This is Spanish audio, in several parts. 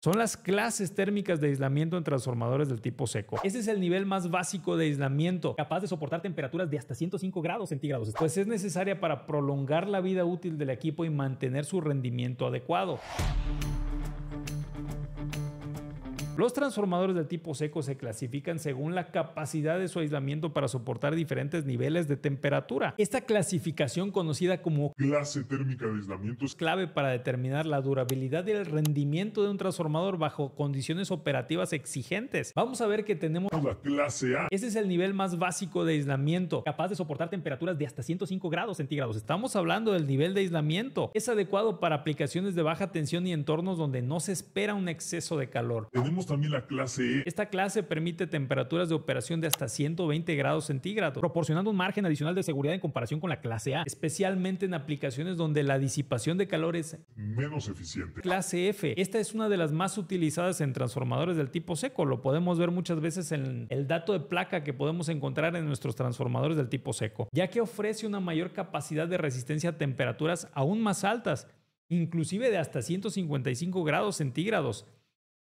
Son las clases térmicas de aislamiento en transformadores del tipo seco. Ese es el nivel más básico de aislamiento, capaz de soportar temperaturas de hasta 105 grados centígrados. Pues es necesaria para prolongar la vida útil del equipo y mantener su rendimiento adecuado. Los transformadores de tipo seco se clasifican según la capacidad de su aislamiento para soportar diferentes niveles de temperatura. Esta clasificación conocida como clase térmica de aislamiento es clave para determinar la durabilidad y el rendimiento de un transformador bajo condiciones operativas exigentes. Vamos a ver que tenemos la clase A. Ese es el nivel más básico de aislamiento, capaz de soportar temperaturas de hasta 105 grados centígrados. Estamos hablando del nivel de aislamiento. Es adecuado para aplicaciones de baja tensión y entornos donde no se espera un exceso de calor también la clase E. Esta clase permite temperaturas de operación de hasta 120 grados centígrados, proporcionando un margen adicional de seguridad en comparación con la clase A, especialmente en aplicaciones donde la disipación de calor es menos eficiente. Clase F. Esta es una de las más utilizadas en transformadores del tipo seco. Lo podemos ver muchas veces en el dato de placa que podemos encontrar en nuestros transformadores del tipo seco, ya que ofrece una mayor capacidad de resistencia a temperaturas aún más altas, inclusive de hasta 155 grados centígrados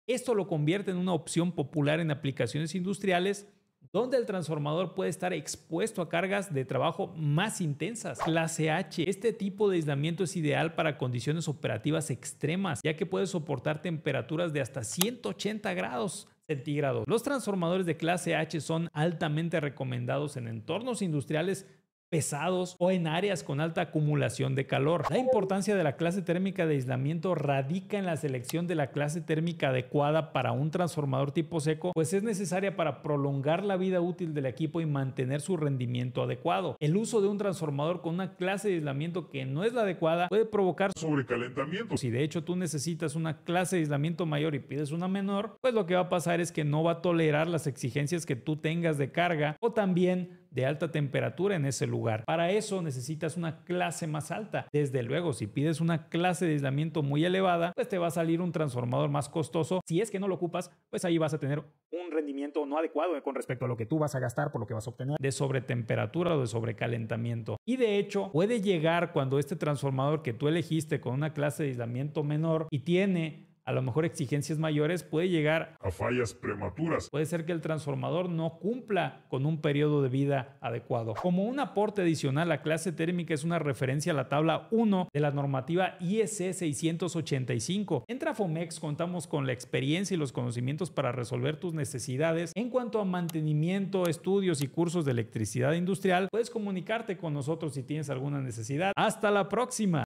esto lo convierte en una opción popular en aplicaciones industriales donde el transformador puede estar expuesto a cargas de trabajo más intensas. Clase H. Este tipo de aislamiento es ideal para condiciones operativas extremas, ya que puede soportar temperaturas de hasta 180 grados centígrados. Los transformadores de clase H son altamente recomendados en entornos industriales pesados o en áreas con alta acumulación de calor. La importancia de la clase térmica de aislamiento radica en la selección de la clase térmica adecuada para un transformador tipo seco, pues es necesaria para prolongar la vida útil del equipo y mantener su rendimiento adecuado. El uso de un transformador con una clase de aislamiento que no es la adecuada puede provocar sobrecalentamiento. Si de hecho tú necesitas una clase de aislamiento mayor y pides una menor, pues lo que va a pasar es que no va a tolerar las exigencias que tú tengas de carga o también de alta temperatura en ese lugar. Para eso necesitas una clase más alta. Desde luego, si pides una clase de aislamiento muy elevada, pues te va a salir un transformador más costoso. Si es que no lo ocupas, pues ahí vas a tener un rendimiento no adecuado con respecto a lo que tú vas a gastar por lo que vas a obtener de sobretemperatura o de sobrecalentamiento. Y de hecho, puede llegar cuando este transformador que tú elegiste con una clase de aislamiento menor y tiene a lo mejor exigencias mayores, puede llegar a fallas prematuras. Puede ser que el transformador no cumpla con un periodo de vida adecuado. Como un aporte adicional, la clase térmica es una referencia a la tabla 1 de la normativa e IEC 685. En Trafomex contamos con la experiencia y los conocimientos para resolver tus necesidades en cuanto a mantenimiento, estudios y cursos de electricidad industrial. Puedes comunicarte con nosotros si tienes alguna necesidad. Hasta la próxima.